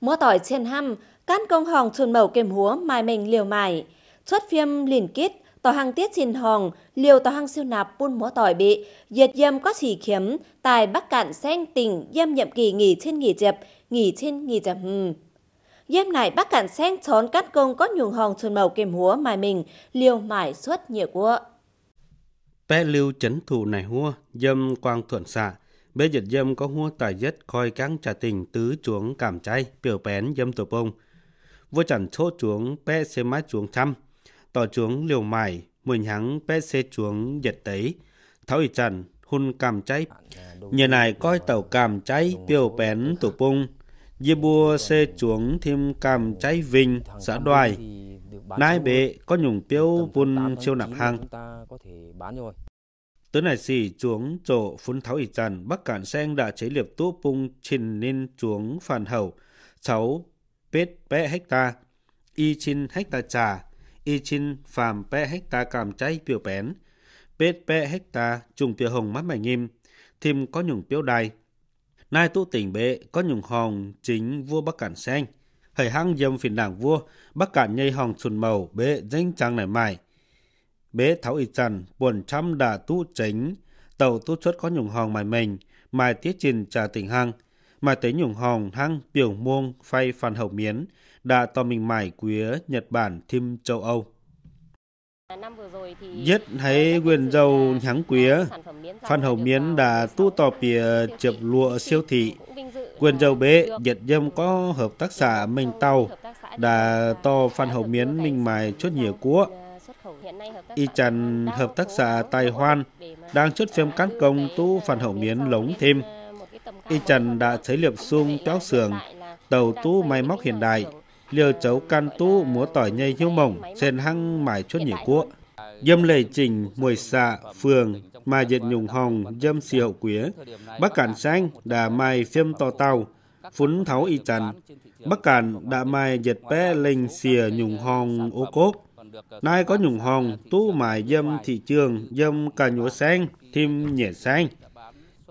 múa tỏi trên hăm, cán công hòng chuồn mẩu kềm húa mai mình liều mải. Chốt phim liền kít, tỏ hàng tiết xin hòn, liều tỏ hàng siêu nạp buôn múa tỏi bị, diệt dâm có chỉ kiếm tài bắc cạn sen tỉnh, dâm nhậm kỳ nghỉ trên nghỉ dẹp, nghỉ trên nghỉ dập hừm. Dêm này bắc cạn sen trốn cát công có nhường hòn chuồn mẩu kềm húa mai mình, liều mải xuất nhiều của. Bé lưu chấn thủ này hua, dâm quang thuận xạ, Bê dịch dâm có hua tài giết khoi căng trà tình tứ chuống cảm chay biểu bén dâm tổ bông. Vua chẳng chốt chuống bê xe mái chuống trăm, tỏ chuống liều mải, mùi hắn bê xe chuống dệt tấy, tháo ị chẳng hun cảm chay. nhờ này coi tàu cảm chay biểu bén tổ bông, dê bua xe chuống thêm cảm chay vinh, xã đoài. Nai bệ có nhùng piêu vun siêu nạp hàng. Tớ này xì chuống chỗ phun tháo ỉ tràn, Bắc Cản sen đã chế liệp tố bung trình nên chuống phản hậu, cháu pết bé hecta, y chin hecta trà, y chin phàm bé hecta cảm cháy biểu bén, pết bé hecta trùng biểu hồng mắt mày nghiêm, thêm có nhùng biểu đài. nay tu tỉnh bệ có nhùng hồng chính vua Bắc Cản sen hởi hăng dâm phiền đảng vua, Bắc Cản nhây hồng chuồn màu bệ danh trang nảy mải, bế tháo y chăn buồn trăm đà tu chính tàu tu xuất có nhung hòn mài mình mài tiết trình trà tỉnh hăng mài tế nhung hòn hăng biểu muông phay phan hậu miến đã to mình mài quía nhật bản thêm châu âu à, Nhất thấy à, quyền dầu nhắng quía, Phan Hậu Miến à, đã tu tò bìa chập lụa siêu thị. Quyền dầu bế Nhật Dâm có hợp tác xã mình Tàu, đã to Phan Hậu Miến mình mài chút nhiều cua. Y chăn hợp tác xã Tài Hoan đang chốt phim cán công tu phản hậu miến lống thêm. À, y chăn đã chế liệp sung kéo sường, tàu tu à, máy móc hiện đại, liều chấu can tu múa tỏi nhây hiếu mỏng trên hăng mải chốt nhỉ cua. Dâm lệ trình, mùi xạ, phường, mà dệt nhùng hồng, dâm xì hậu quế, bắc cản xanh, đã mai phim to tàu, phún tháo y chăn, bắc cản đã mai dệt bé linh xìa nhùng hồng ô cốp, Ờ, Nay có nhung hòn tu mài dâm thị trường dâm cà nhúa sang thêm nhẹ sang.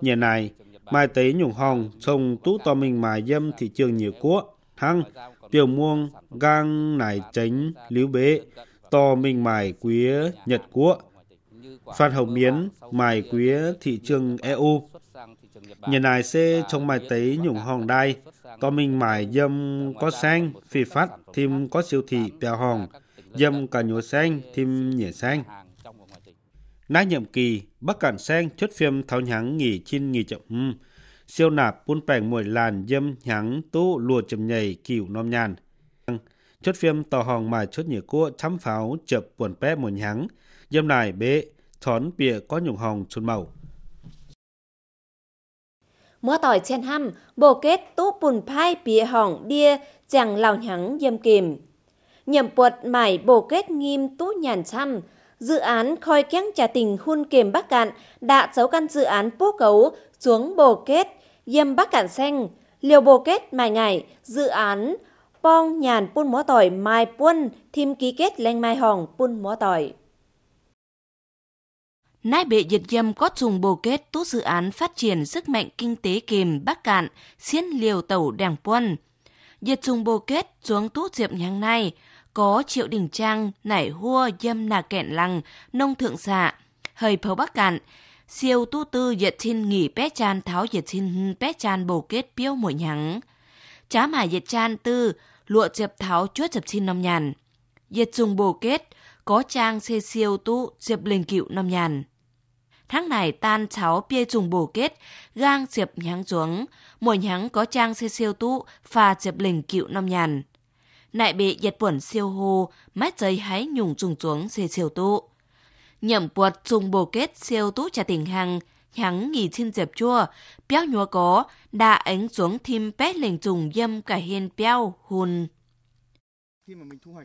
Nhẹ này mai tế nhung hòn sông tu to mình mài dâm thị trường nhiều quốc thăng tiểu muông gang nải chánh liễu bế to mình mài quía nhật quốc Phan Hồng Miến mài quía e thị trường EU. Nhà này sẽ trong mài tế nhủng hòn đai, to mình mài dâm có sang, phi phát, thêm có siêu thị, bèo hòn, dâm cả nhổ sen thêm nhảy sen nã nhiệm kỳ, bắc cản sen chốt phim tháo nhắng nghỉ chín nghỉ chậm um. Siêu nạp buôn pèn mùi làn dâm nhắng tu lùa chậm nhảy kiểu nom nhàn. Chốt phim tò hòn mà chốt nhảy cua chấm pháo chập buồn bé mùi nhắng. Dâm này bế, thón bìa có nhục hồng chôn màu. Múa tỏi chen hăm, bồ kết tú bùn pai bìa hỏng đia chẳng lào nhắng dâm kìm nhậm quật mải bổ kết nghiêm tú nhàn chăm Dự án khoi kéng trà tình hun kềm Bắc Cạn đã dấu căn dự án bố cấu xuống bồ kết dâm Bắc Cạn xanh. Liều bồ kết mài ngày dự án pong nhàn pun múa tỏi mai pun thêm ký kết lên mai hòn pun múa tỏi. Nai bệ diệt dâm có dùng bồ kết tốt dự án phát triển sức mạnh kinh tế kềm Bắc Cạn, xiên liều tàu đảng quân. Diệt dùng bồ kết xuống tốt diệp nhang nay có triệu đình trang, nảy hua, dâm nà kẹn lăng, nông thượng xạ, hơi phấu bắc cạn. Siêu tu tư dệt thiên nghỉ bé chan tháo dệt thiên bé chan bồ kết piêu mỗi nhắng. Chá mà dệt chan tư, lụa chập tháo chuốt chập thiên năm nhàn. Dệt dùng bồ kết, có trang xê siêu tu diệp linh cựu năm nhàn. Tháng này tan cháu pia trùng bổ kết, gang diệp nhắng xuống, mỗi nhắng có trang xê siêu tu pha diệp lình cựu năm nhàn nại bị nhiệt buồn siêu hô, mát dây hái nhùng trùng xuống xê siêu tụ. Nhậm quật dùng bồ kết siêu tụ trà tình hằng, hắn nghỉ xin dẹp chua, béo nhua có, đã ánh xuống thêm bét lệnh trùng dâm cả hiên béo hùn.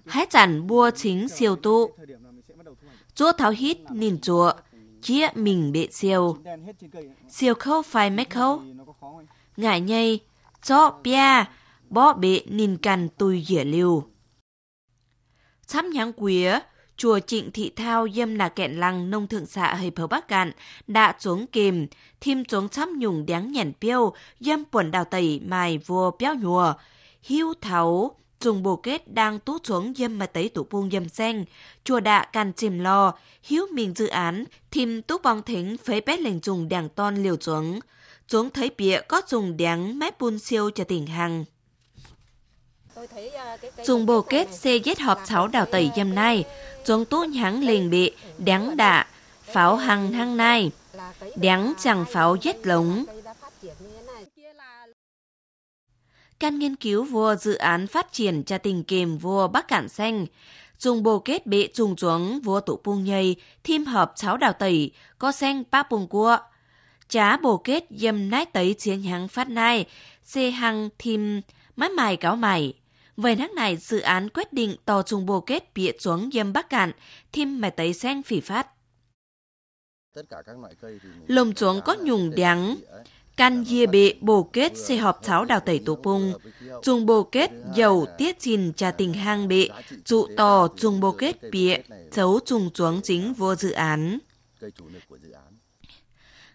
Hái chẳng bua chính siêu tụ. Chúa tháo hít nhìn chua chia mình bị siêu. Siêu khâu phải mấy khâu. Ngại nhây, cho bia, bỏ bệ nhìn cằn tùy dễ liều. Thăm nháng quía, chùa trịnh thị thao dâm là kẹn lăng nông thượng xã hơi phở bắc cạn đã xuống kìm thêm xuống chăm nhùng đáng nhàn piêu dâm quần đào tẩy mài vua béo nhùa hiu tháo dùng bồ kết đang tú xuống dâm mà tấy tủ buông dâm sen chùa đạ càn chìm lò hiếu miền dự án thêm túc bong thính phế bét lệnh dùng đảng ton liều xuống xuống thấy bịa có dùng đáng mép buôn siêu cho tỉnh hằng À, dùng bồ kết xe giết hợp cháu đào tẩy dâm này, chúng tu nhắn liền bị đáng đạ, pháo hằng hăng này, đáng chẳng pháo giết lống. Can nghiên cứu vua dự án phát triển trà tình kiềm vua Bắc Cản Xanh, trùng bồ kết bị trùng chuống vua tụ pung nhây, thêm hợp cháu đào tẩy, có xanh bác pung cua. Chá bồ kết dâm nái tấy chiến hắng phát nai, xê hăng thêm mái mài cáo mày về nắc này, dự án quyết định tò trùng bồ kết bịa xuống dâm Bắc Cạn, thêm mài tấy sen phỉ phát. Lồng chuồng có nhùng đắng can dìa bệ bồ kết xe họp tháo đào tẩy tổ pung, trùng bồ kết dầu tiết trình trà tình hang bệ, trụ tò trùng bồ kết bịa, xấu trùng chuống chính vô dự án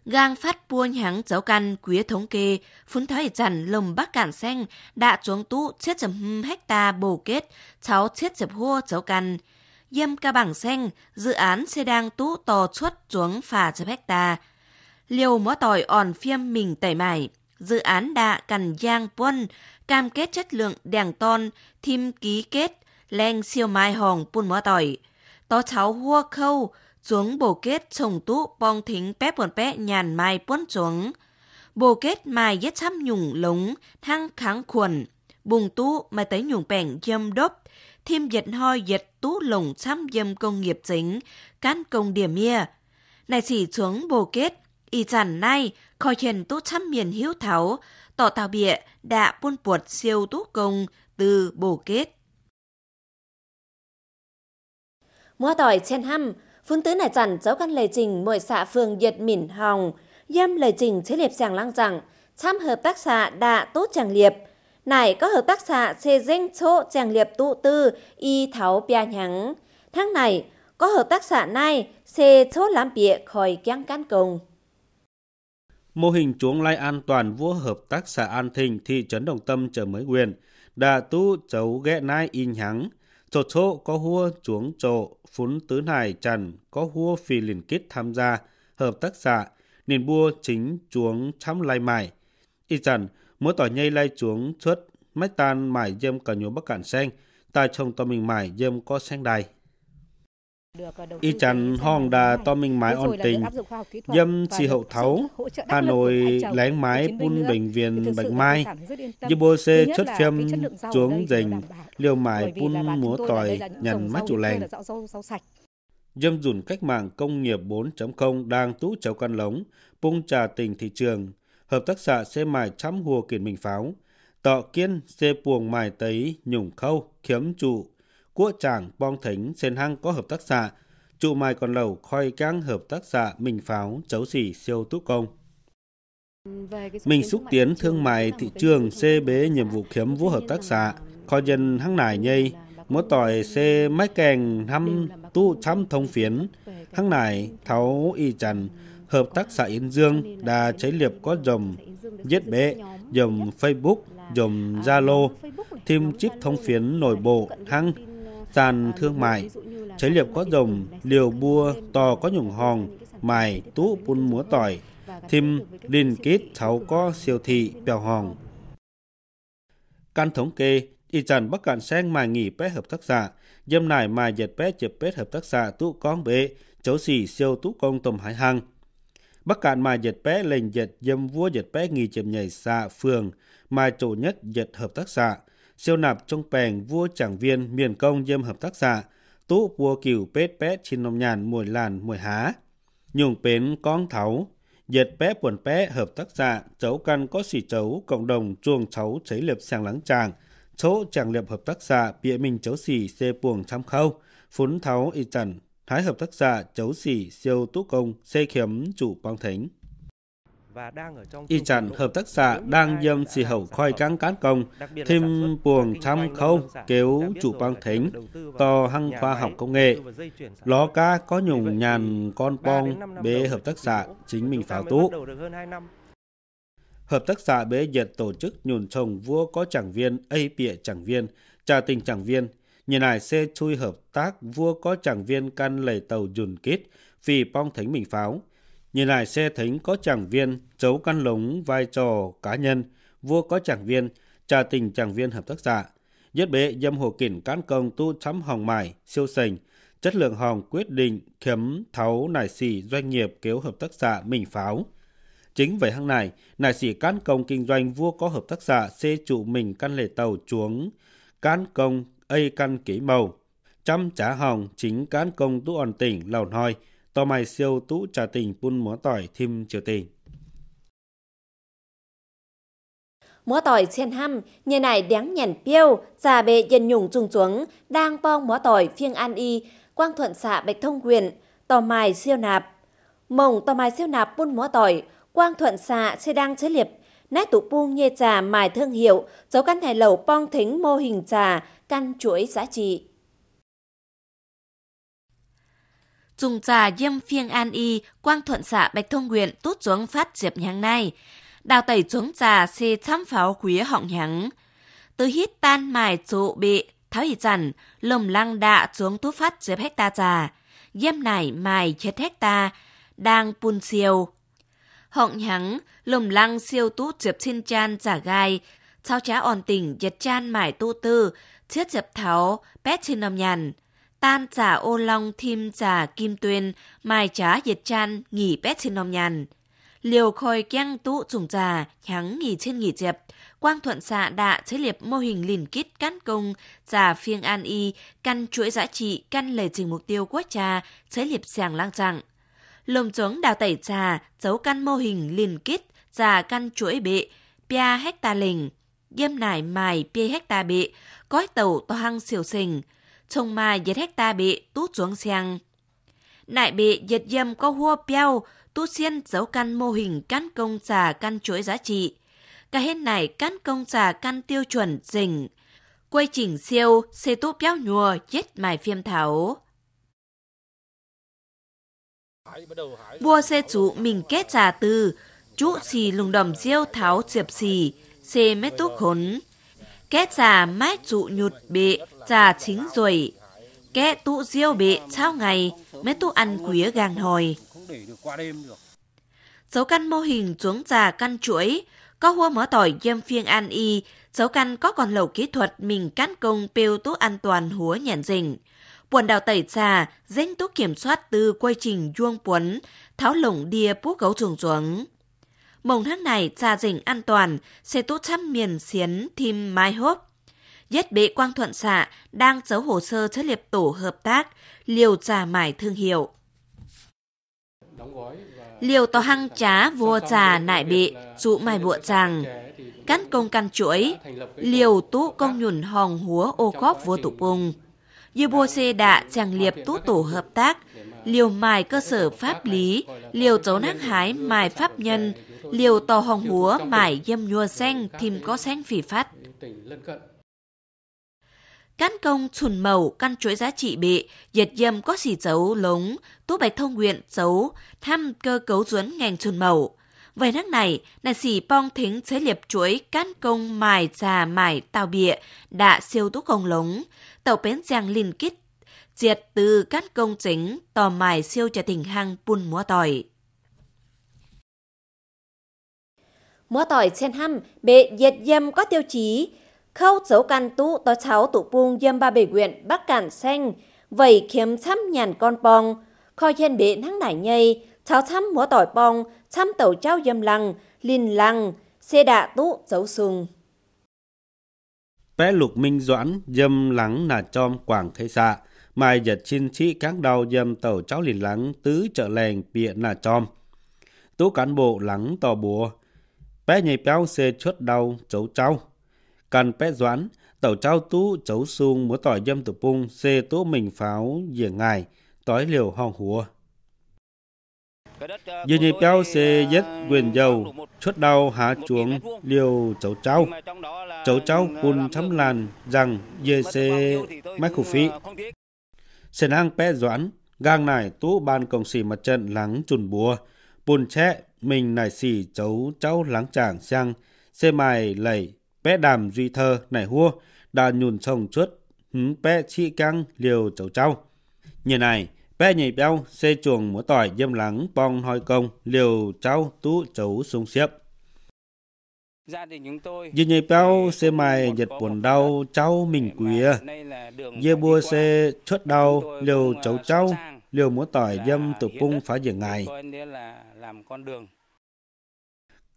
gang phát buôn hãng cháu căn quý thống kê, phun thời chẳng lồng bắc cản xanh, đã chuống tú chết chầm hâm hecta bồ kết, cháu chết chập hô cháu căn. Dâm ca bảng xanh, dự án xe đang tú tò chuốt chuống phà chập hecta. Liều mó tỏi on phim mình tẩy mải, dự án đạ cằn giang quân, cam kết chất lượng đèn ton, thim ký kết, len siêu mai hồng buôn mó tỏi. Tó cháu hua khâu, xuống bồ kết trồng tú bong thính pép buồn pé nhàn mai buôn xuống. Bồ kết mai dết chăm nhùng lống, thăng kháng khuẩn. Bùng tú mai tới nhùng bẻng dâm đốc. Thêm dịch hoi dịch tú lồng chăm dâm công nghiệp chính, cán công điểm mia. Này chỉ xuống bồ kết, y chẳng nay, khỏi chèn tú chăm miền hiếu tháo, tỏ tàu bịa đã buôn buột siêu tú công từ bồ kết. Mua tỏi chen hăm, phun tứ này chẳng dấu căn lệ trình mỗi xã phường diệt Mỉn Hồng, giam lệ trình chế liệp chàng lăng rằng, tham hợp tác xã đã tốt chàng liệp. Này có hợp tác xã xê danh chỗ chàng liệp tụ tư y tháo bia nhắng Tháng này, có hợp tác xã này xê chỗ làm bịa khỏi kiang can công. Mô hình chuồng lai an toàn vua hợp tác xã An Thịnh thị trấn Đồng Tâm chợ Mới Quyền đã tu chấu ghé nai in nhắng chỗ chỗ có hua chuồng trộn Phún Tứ Nải Trần có hua phi liền kết tham gia, hợp tác xã, nền bua chính chuống chăm lai mải. Y trần, mỗi tỏi nhây lai chuống chuất, mách tan mải dêm cả nhúa bắc cản sen, tài trồng tòa mình mải dêm có sen đài. Y chắn hong đà to minh mái on tình, dâm si hậu thấu, Hà Nội lén mái bun bệnh viện bệnh Mai, dư bô xê chất phim xuống rình, liều mái bun múa tỏi nhằn mắt chủ lành. Dâm dùn cách mạng công nghiệp 4.0 đang tú cháu căn lống, bung trà tình thị trường, hợp tác xã xe mài chăm hùa kiển mình pháo, tọ kiên xe buồng mài tấy nhủng khâu, khiếm trụ của chàng Bong thánh sen Hăng có hợp tác xã, trụ mài còn lầu khoai cang hợp tác xã Minh Pháo Chấu Xỉ Siêu Túc Công. Mình xúc tiến thương mại thị trường xê bế nhiệm vụ kiếm vũ hợp tác xã, kho dân hăng nải nhây, mỗi tỏi xê máy kèng hăm tu trăm thông phiến, hăng nải tháo y trần hợp tác xã Yên Dương đã chế liệp có dòng giết bệ, dòng Facebook, dòng Zalo, thêm chip thông phiến nội bộ hăng sàn thương mại, trái liệp có rồng, liều bua, to có nhủng hòn, mài, tú bún múa tỏi, thêm liên kết cháu có siêu thị, bèo hòn. Căn thống kê, y chẳng bắc cạn sen mà nghỉ bé hợp tác xã, dâm nải mà dệt bé chụp bé hợp tác xã tú con bế, cháu xì siêu tú công tầm hải hàng. Bắc Cạn mà dệt bé lệnh dệt dâm vua dệt bé nghỉ chậm nhảy xã phường mà chủ nhất dệt hợp tác xã siêu nạp trong pèn vua chẳng viên miền công dâm hợp tác xã, tú vua kiều pết pét trên nông nhàn mùi làn mùi há. Nhung pến con tháo, dệt bé buồn bé hợp tác xã, cháu căn có xỉ cháu cộng đồng chuồng cháu cháy liệp sang lắng tràng, chỗ tràng liệp hợp tác xã bịa mình cháu xỉ xê buồng trăm khâu, phún tháo y chẳng, thái hợp tác xã cháu xỉ siêu tú công xê khiếm chủ băng thính. Y chản hợp tác xã đang dâm xì hậu khoai cáng cán công, thêm buồng trăm khâu, kéo chủ băng thính, to hăng khoa học công nghệ. Ló ca có nhùng nhàn con bong bế hợp tác xã chính mình pháo tú. Hợp tác xã bế diệt tổ chức nhùn trồng vua có chẳng viên, ây bịa chẳng viên, trà tình chẳng viên, nhìn lại xe chui hợp tác vua có chẳng viên căn lầy tàu dùn kít, vì bong thính mình pháo. Nhìn lại xe thính có chàng viên, giấu căn lống vai trò cá nhân, vua có chàng viên, trà tình chàng viên hợp tác xã Nhất bệ dâm hồ kỉnh cán công tu chấm hồng mải, siêu sành, chất lượng hồng quyết định khiếm tháo nải xỉ doanh nghiệp kéo hợp tác xã mình pháo. Chính về hăng này, nải xỉ cán công kinh doanh vua có hợp tác xã xê trụ mình căn lề tàu chuống, cán công, ây căn ký màu. chăm trá hồng chính cán công tu ổn tỉnh lầu nói, tò mày siêu tú trà tình pun múa tỏi thêm triều tình. Múa tỏi trên hăm, nhà này đáng nhàn piêu, già bệ dân nhùng trùng xuống đang bong múa tỏi phiêng an y, quang thuận xạ bạch thông quyền, tò mài siêu nạp. Mồng tò mài siêu nạp pun múa tỏi, quang thuận xạ sẽ đang chế liệp, nát tủ pung nhê trà mài thương hiệu, dấu căn thải lẩu pong thính mô hình trà, căn chuỗi giá trị. dùng trà diêm phiêng an y, quang thuận xạ bạch thông nguyện tốt xuống phát diệp nhang này. Đào tẩy xuống trà xê chăm pháo khuya họng nhắng. Từ hít tan mài trụ bị, tháo hỉ chẳng, lồng lăng đạ xuống tốt phát diệp hecta trà. Diêm này mài chết hecta, đang pun siêu. Họng nhắng, lồng lăng siêu tút diệp xin chan giả gai, sao trá òn tỉnh giật chan mải tu tư, chiết diệp tháo, bét xin nằm nhằn. Tan trà ô long thim trà kim tuyên, mai trá diệt chan, nghỉ bét trên nông nhàn. Liều khôi kiang tụ trùng trà, nhắng nghỉ trên nghỉ dẹp. Quang thuận xạ đã chế liệp mô hình liền kít cán công, trà phiên an y, căn chuỗi giá trị, căn lề trình mục tiêu quốc trà, chế liệp sàng lang trạng. Lồng chống đào tẩy trà, dấu căn mô hình liền kít, trà căn chuỗi bệ, pia hecta lình, diêm nải mài pia hecta bệ, cõi tàu to toang siêu sình, trông mà giật hecta bị tút xuống xeng. Nại bị giật dâm có hua piao, tút xiên dấu căn mô hình căn công xà căn chuỗi giá trị. Cả hết này căn công xà căn tiêu chuẩn dình. Quay chỉnh siêu, xe tu piao nhùa, chết mài phiêm thảo. Bua xe chủ mình kết giả từ, chú xì lùng đầm diêu tháo diệp xì, xe mét túc khốn. Kẻ trà mái trụ nhụt bệ trà chính rồi. Kẻ tụ diêu bệ trao ngày mới tụ ăn quía gàng hồi. Dấu căn mô hình chuống trà căn chuỗi, có hua mỡ tỏi dâm phiên an y, dấu căn có còn lầu kỹ thuật mình cắt công pêu tụ an toàn húa nhàn dình. quần đào tẩy trà, dính túc kiểm soát từ quy trình duông puấn, tháo lỏng đia bú gấu chuồng chuồng mồng tháng này gia dình an toàn sẽ tốt chăm miền xiến thêm mai hốp. Nhất bệ Quang Thuận xạ đang giấu hồ sơ chất liệp tổ hợp tác liều trà mải thương hiệu. Liều tỏ hăng trá vua trà nại bệ trụ mài bụa rằng cắt công căn chuỗi liều tú công nhuần hòn húa ô khóp vua tụ bùng. Như bô xê đạ chàng liệp tú tổ hợp tác liều mài cơ sở pháp lý, liều chấu nác hái mài pháp nhân, liều tàu hồng húa mải dâm nhua xanh thìm có xanh phỉ phát. Cán công chuẩn màu căn chuỗi giá trị bị, diệt dâm có xỉ dấu lống, tú bạch thông nguyện dấu, thăm cơ cấu duấn ngành chuẩn màu. Vậy nước này, là xỉ bong thính chế liệp chuỗi cán công mài già mài tàu bịa, đã siêu tú công lống, tàu bến giang linh kít, diệt từ cán công chính, tò mài siêu trà thỉnh hăng bùn múa tỏi. múa tỏi sen hăm bệ dệt dâm có tiêu chí khâu dấu can tu tỏ cháo tủ buông dâm ba bể quyện bắc cản xanh vẩy kiếm chăm nhàn con bong kho yen bệ nắng nải nhây cháo chăm múa tỏi bong chăm tàu trao dâm lăng lìn lăng xe đạ tú dấu sùng pé lục minh doãn dâm lắng nà chom quảng khây xạ mai giật xin sĩ các đau dâm tàu cháu lìn lắng tứ trợ lèn bịa nà chom tú cán bộ lắng tò bùa bé nhảy béo xê chốt đau chấu trâu, Cần bé doãn tàu trâu tú chấu sung múa tỏi dâm tử bung xê tố mình pháo dìa ngài, tỏi liều hòn hùa. Dì nhảy béo xê dết quyền dầu, chốt đau hạ chuồng liều chấu trâu, Chấu trâu cun thấm làn rằng dê xê mách khủ phí. Sền hang bé doãn gang này tú ban công xì mặt trận lắng chùn bùa, bùn che mình nải xỉ cháu cháu láng chàng sang, xe mài lẩy, bé đàm duy thơ nải hua, đà nhùn sông chuốt, hứng bé chi căng liều cháu cháu. Như này, bé nhảy béo, xe chuồng múa tỏi dâm lắng bong hoi công, liều cháu tú cháu sung xếp. Gia dạ, đình chúng tôi Dì nhảy béo xe mài nhật buồn đau cháu mình quìa. Dê bua xe chuốt đau liều cháu ờ, cháu liều múa tỏi dạ, dâm tụ cung phá dường ngày làm con đường.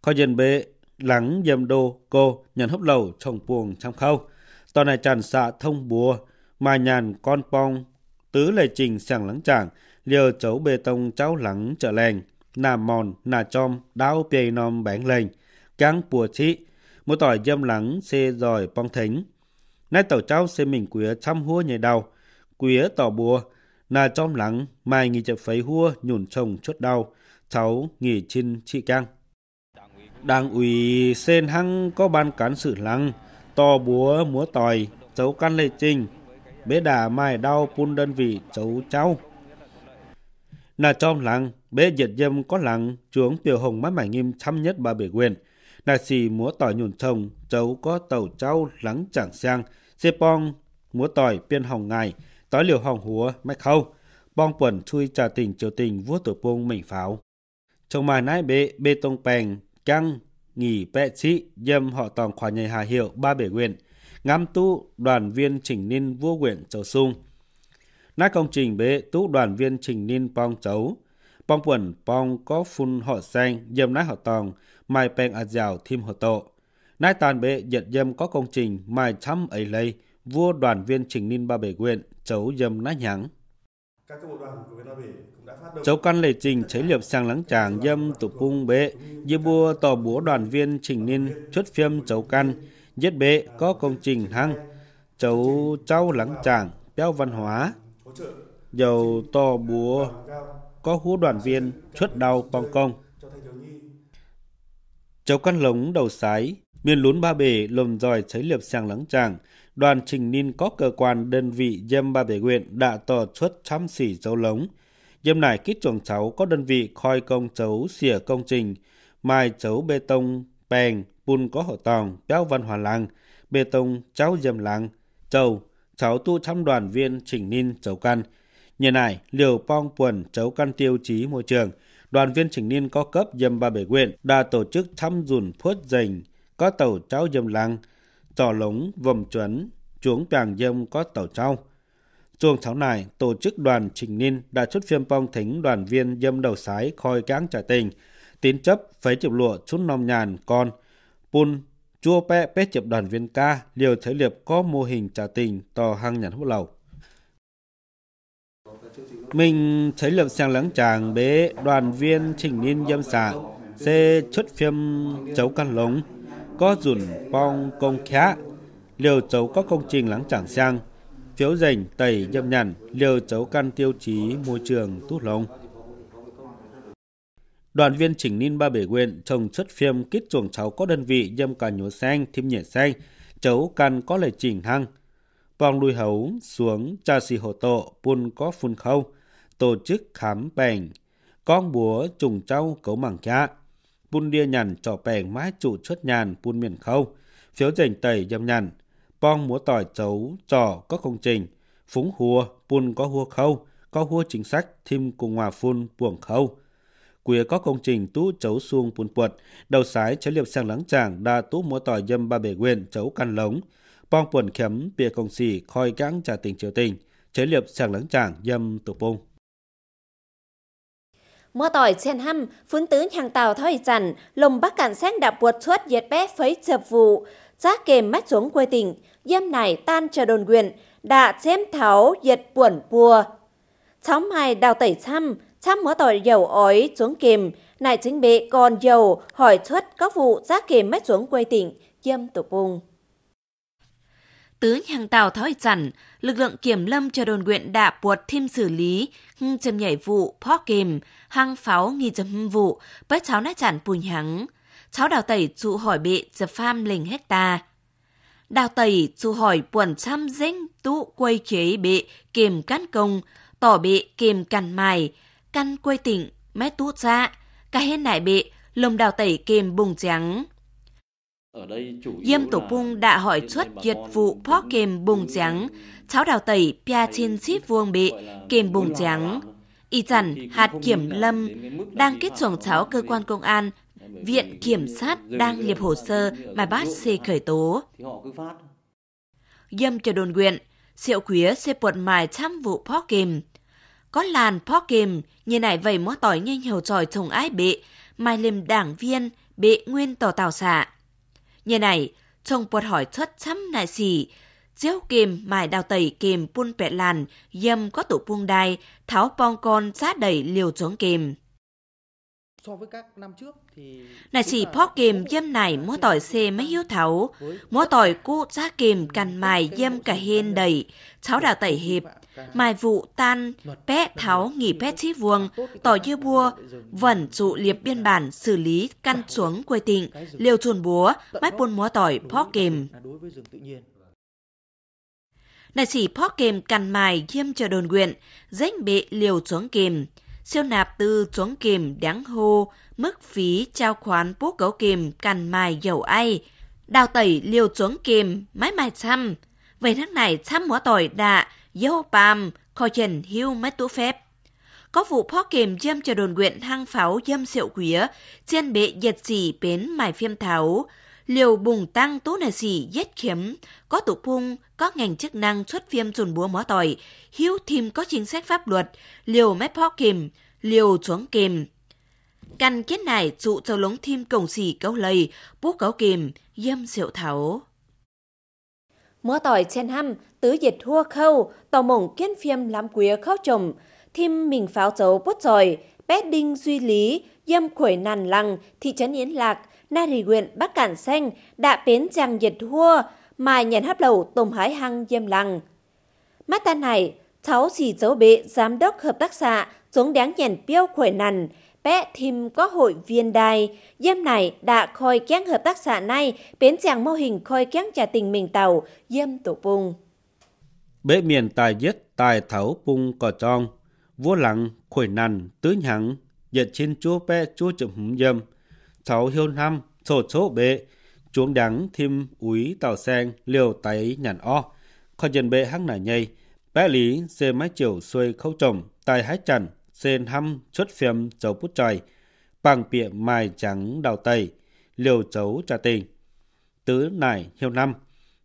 Có dân bế lắng dầm đô cô nhận hấp lầu trồng buồng trong khâu. Tòa này tràn xạ thông bùa mà nhàn con pong tứ lệ trình sàng lắng chẳng liều chấu bê tông cháu lắng trở lèn nà mòn nà chom đáo bê nòm bán lành căng bùa trị một tỏi dâm lắng xê giỏi pong thính nay tàu cháu xê mình quía chăm hua nhảy đầu quía tỏ bùa nà chom lắng mai nghi chập phấy hua nhủn trồng chốt đau cháu nghỉ trên chị Cang. Đảng ủy Sen Hăng có ban cán sự lăng, to búa múa tòi, cháu căn lệ trình, bế đà mai đau pun đơn vị cháu cháu. Nà trong lăng, bế diệt dâm có lăng, chuống tiểu hồng mắt mải nghiêm chăm nhất bà bể quyền. Nà xì múa tỏi nhùn trồng, cháu có tàu cháu lắng chẳng sang, xê pong, múa tỏi piên hồng ngài, tỏi liều hồng húa, mách khâu. Bong quần chui trà tình triều tình vua tử pông mình pháo bê bê tông pèn căng nghỉ bệ sĩ dâm họ tòng khỏa nhầy hà hiệu ba bể nguyện ngắm tu đoàn viên chỉnh ninh vua nguyện châu sung na công trình bế tu đoàn viên chỉnh ninh pong chấu pong quẩn pong có phun họ xanh dâm nái họ tòng mai pèn ạt dào thêm họ tộ nái tàn bế giật dâm có công trình mai chăm ấy lây vua đoàn viên chỉnh ninh ba bể nguyện chấu dâm nái nhắng Cháu căn lệ trình chế liệp sang lắng tràng dâm tụ cung bế, dư bua tò búa đoàn viên trình ninh chốt phim cháu căn, nhất bế có công trình thăng, cháu cháu lắng tràng, béo văn hóa, dầu tò búa có hú đoàn viên chốt đau con công. Cháu căn lống đầu sái, miền lún ba bể lồm dòi cháy liệp sang lắng tràng, đoàn trình ninh có cơ quan đơn vị dâm ba bể huyện đã tổ xuất chăm sỉ dấu lống. Dâm này kết chuồng cháu có đơn vị khoi công chấu xỉa công trình, mai chấu bê tông, bèn, bùn có hậu tòng, béo văn hòa lăng, bê tông, cháu dâm lăng, chầu, cháu tu trăm đoàn viên trình ninh chấu căn. nhờ này, liều pong quần chấu căn tiêu chí môi trường, đoàn viên trình ninh có cấp dâm ba bể huyện đã tổ chức thăm dùn phốt dành, có tàu cháu dâm lăng, giò lống, vầm chuẩn, chuống vàng dâm có tàu trao. Chuông sáu này, tổ chức đoàn Trình Ninh đã xuất phim phong thính đoàn viên dâm đầu sái khôi cáng trả tình, tín chấp phế chụp lụa chút nông nhàn con, pun chua pẹ pét chụp đoàn viên ca liều thế liệp có mô hình trả tình to hăng nhàn hút lầu. Mình thấy lập sang lắng chàng bế đoàn viên Trình niên dâm xã, xe xuất phim chấu căn lống có dùn bong công khá liều chấu các công trình lắng chẳng sang phiếu dành tẩy nhậm nhằn liều chấu căn tiêu chí môi trường tút lông đoàn viên chỉnh ninh ba bể huyện trồng xuất phim kít chuồng cháu có đơn vị nhâm cả nhổ xanh thêm nhẹ xanh chấu căn có lời chỉnh hăng bong đuôi hấu xuống cha xì hồ tộ buôn có phun khâu tổ chức khám bệnh con búa trùng trâu cấu mảng cha bun đia nhằn trò pèng mái trụ chuất nhàn bun miền khâu, phiếu dành tẩy dâm nhằn, bong múa tỏi chấu trò có công trình, phúng hùa bun có hùa khâu, có hùa chính sách thêm cùng hòa phun buồng khâu. Quía có công trình tú chấu xuông bun puột, đầu sái chế liệp sang lắng chàng đa tú múa tỏi dâm ba bể quyền chấu căn lống, bong buồn khém bìa công xì khoi gãng trà tình triều tình, chế liệp sang lắng chàng dâm tổ bông. Mơ tỏi chen hâm, phun tứ hàng tàu thói chẳng, lồng bắc cảnh sát đạp buột suốt dệt bé phấy chập vụ. Giác kềm mắt xuống quê tỉnh, dâm này tan chờ đồn quyền, đã xem tháo dệt buồn bùa. Cháu mai đào tẩy xăm, xăm mơ tỏi dầu ói xuống kềm, này chính bệ còn dầu hỏi suốt các vụ giác kềm mắt xuống quê tỉnh, dâm tục bùng tướng hàng tàu thói chẳng, lực lượng kiểm lâm cho đồn nguyện đã buộc thêm xử lý, châm nhảy vụ, phó kìm, hăng pháo nghi châm vụ, bớt cháu nát chẳng bùi nhắng Cháu đào tẩy trụ hỏi bệ dập pham lình hecta. Đào tẩy trụ hỏi buồn trăm dính tụ quay chế bệ kìm cán công, tỏ bệ kìm cằn mài, căn quay tỉnh, mét tụ ra, cả hết nải bệ, lồng đào tẩy kìm bùng trắng. Yêm Tổ Pung đã hỏi xuất Việt vụ phó kềm bùng trắng, cháu đào tẩy Pia Chin Chip Vuông Bị kềm bùng trắng. Y chẳng hạt kiểm lâm đang kết xuống cháu cơ quan công an, viện kiểm sát đang liệp hồ sơ mà bác xê khởi tố. Yêm cho đồn nguyện, siệu khuya xê bột mài trăm vụ phó kềm. Có làn phó kềm như này vậy mó tỏi nhanh hiểu tròi chồng ái bệ, mai liềm đảng viên bệ nguyên tỏ tàu xạ như này trong bột hỏi thất chấm nại xì chiếu kìm mài đào tẩy kìm buôn bẹ làn dâm có tủ buông đai tháo bong con giá đẩy liều chống kìm so với các năm trước thì này chỉ phó kìm dâm này múa tỏi xe mấy hiếu tháo múa tỏi cũ giá kìm cằn mài dâm cả hiên đầy cháu đào tẩy hiệp Mài vụ tan, pé tháo nghỉ pé chí vuông, tỏ dư bua, vẩn trụ liệp biên bản xử lý căn xuống quê tịnh, liều chuồn búa, mách buôn múa tỏi, phó kềm. Này sĩ phó kềm cằn mài diêm chờ đồn nguyện, dánh bệ liều xuống kềm, siêu nạp tư xuống kềm đáng hô, mức phí trao khoán bố cấu kềm cằn mài dầu ai, đào tẩy liều xuống kềm mãi mài xăm, về tháng này xăm múa tỏi đạ dấu bàm, kho chần hiu mất tú phép. Có vụ phó kìm dâm cho đồn nguyện hang pháo dâm rượu quía, trên bệ giật xỉ bến mài phim tháo, liều bùng tăng tố nè xỉ giết kiếm có tụ phung, có ngành chức năng xuất phim dùn búa mó tỏi, hiu thêm có chính sách pháp luật, liều mép phó kìm liều xuống kìm Căn chết này trụ cho lống thêm cổng xỉ câu lầy, bố cáo kìm dâm rượu tháo. Múa tỏi trên hăm tứ dịch hua khâu, tàu mổng kiên phim lắm quía khóc chồng, thêm mình pháo dấu bút rồi, bé đinh duy lý, dâm khuổi nàn lăng, thị trấn Yến Lạc, na rì huyện Bắc Cản Xanh, đã bến chàng dịch hua, mà nhận hấp lầu tôm hải hăng dâm lăng. Mắt ta này, cháu chỉ dấu bệ giám đốc hợp tác xã, xuống đáng nhận biêu khuổi nàn bé thêm có hội viên đài. dâm này đã khôi kén hợp tác xã này, bến chàng mô hình khôi kén trà tình mình tàu, dâm tổ vùng bế miền tài giết tài thấu pung cò trong vua lặng khởi nằn tứ nhẳng giật trên chúa bé chúa chậm hùng dâm thấu hiêu năm sổ số bệ chuông đắng thêm úy tàu sen liều tay nhàn o kho dân bệ hăng nả nhây bé lý xe mái chiều xuôi khâu trồng tài hái chằn sen hăm xuất phim dấu bút trời bằng bịa mài trắng đào tây liều chấu trà tình tứ nải hiêu năm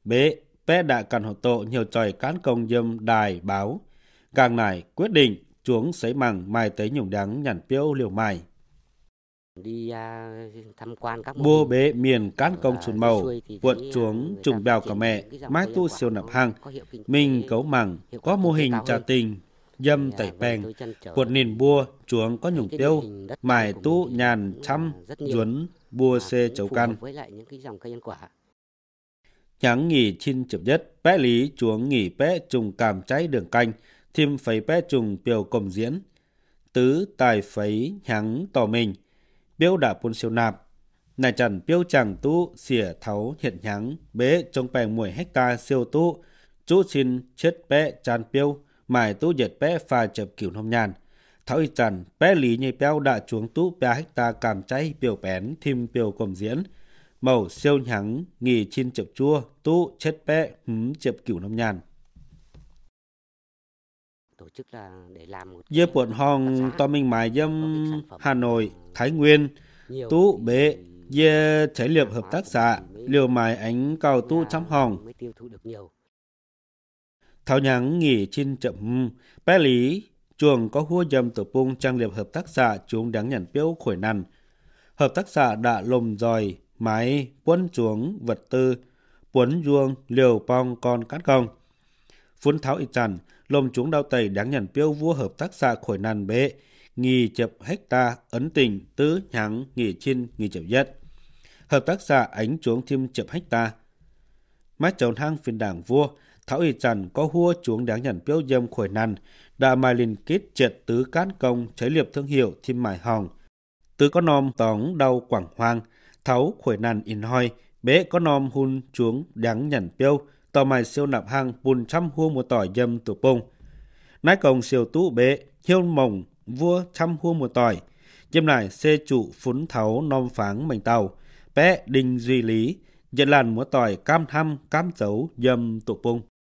bế Pé đã căn hộ tộ nhiều tròi cán công dâm đài báo. Càng này quyết định chuống sấy mằng mai tới nhủng đắng nhằn piêu liều mài. Đi à, tham quan các Bua bế miền cán công chuồn màu, quận à, chuống trùng bèo cả mẹ, mái tu siêu nạp hàng. Mình cấu mằng, có mô hình trà tình, dâm tẩy bèng, quật nền bùa chuống có nhủng tiêu, mài tu nhàn chăm duấn, bùa xê chấu căn. Với lại những cái dòng cây ăn quả nhắn nghỉ chín chụp nhất bé lý chuống nghỉ bé trùng cảm cháy đường canh thêm phấy bé trùng biểu cầm diễn tứ tài phấy nhắn tỏ mình biểu đã buôn siêu nạp này trần biểu chẳng tu xỉa tháo hiện nhắn bế trong bèn mùi hecta siêu tu chú xin chết bé tràn biểu mài tu dệt bé pha chập kiểu nông nhàn tháo y trần bé lý nhây béo đã chuống tu bé hecta cảm cháy biểu bén thêm biểu cầm diễn màu siêu nhắng nghỉ chín chập chua tu chết bé hứng chập cửu năm nhàn tổ chức là để làm một dê bọn hòn to minh mài dâm Hà Nội Thái Nguyên tú bế dê chế liệp hợp tác xã liều mài ánh cao tu chăm hòn thảo nhắn nghỉ trên chậm bé lý chuồng có hua dâm tổ bung trang liệp hợp tác xã chúng đáng nhận biểu khổi nằn hợp tác xã đã lồng dòi máy, quân chuống, vật tư, quấn duông, liều pong con cát công. Phun tháo y chản, lồng chúng đau tẩy đáng nhận piêu vua hợp tác xã khỏi nàn bế nghỉ chập hecta ấn tình tứ nhắng nghỉ chin nghỉ chập nhất. Hợp tác xã ánh chuống chim chập hecta. Má chồng hang phiên đảng vua, tháo y chản có hua chuống đáng nhận piêu dâm khỏi nàn, đã mai linh kết triệt tứ cát công chế liệp thương hiệu chim mài hồng. Tứ có nom tóng đau quảng hoang, tháo khuổi nàn in hoi, bế có nom hun chuống đáng nhẩn piêu, tò mài siêu nạp hang bùn trăm hua mùa tỏi dâm tù bông. Nái cổng siêu tú bế hiêu mồng vua trăm hua mùa tỏi, dâm lại xê trụ phún tháo nom pháng mảnh tàu, bé đình duy lý, dân làn mùa tỏi cam thăm cam dấu dâm tụ bông.